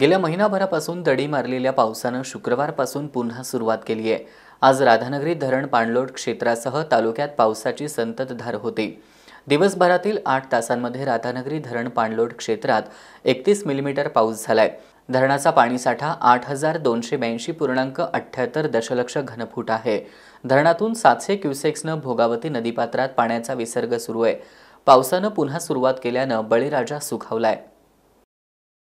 गेल्या महिनाभरापासून दडी मारलेल्या पावसानं शुक्रवारपासून पुन्हा सुरुवात केली आहे आज राधानगरी धरण पाणलोट क्षेत्रासह तालुक्यात पावसाची संततधार होती दिवसभरातील आठ तासांमध्ये राधानगरी धरण पाणलोट क्षेत्रात एकतीस मिलीमीटर पाऊस झालाय धरणाचा पाणीसाठा आठ हजार दोनशे ब्याऐंशी पूर्णांक अठ्याहत्तर दशलक्ष घनफूट आहे धरणातून सातशे क्युसेक्सनं भोगावती नदीपात्रात पाण्याचा विसर्ग सुरू आहे पावसानं पुन्हा सुरुवात केल्यानं बळीराजा सुखावलाय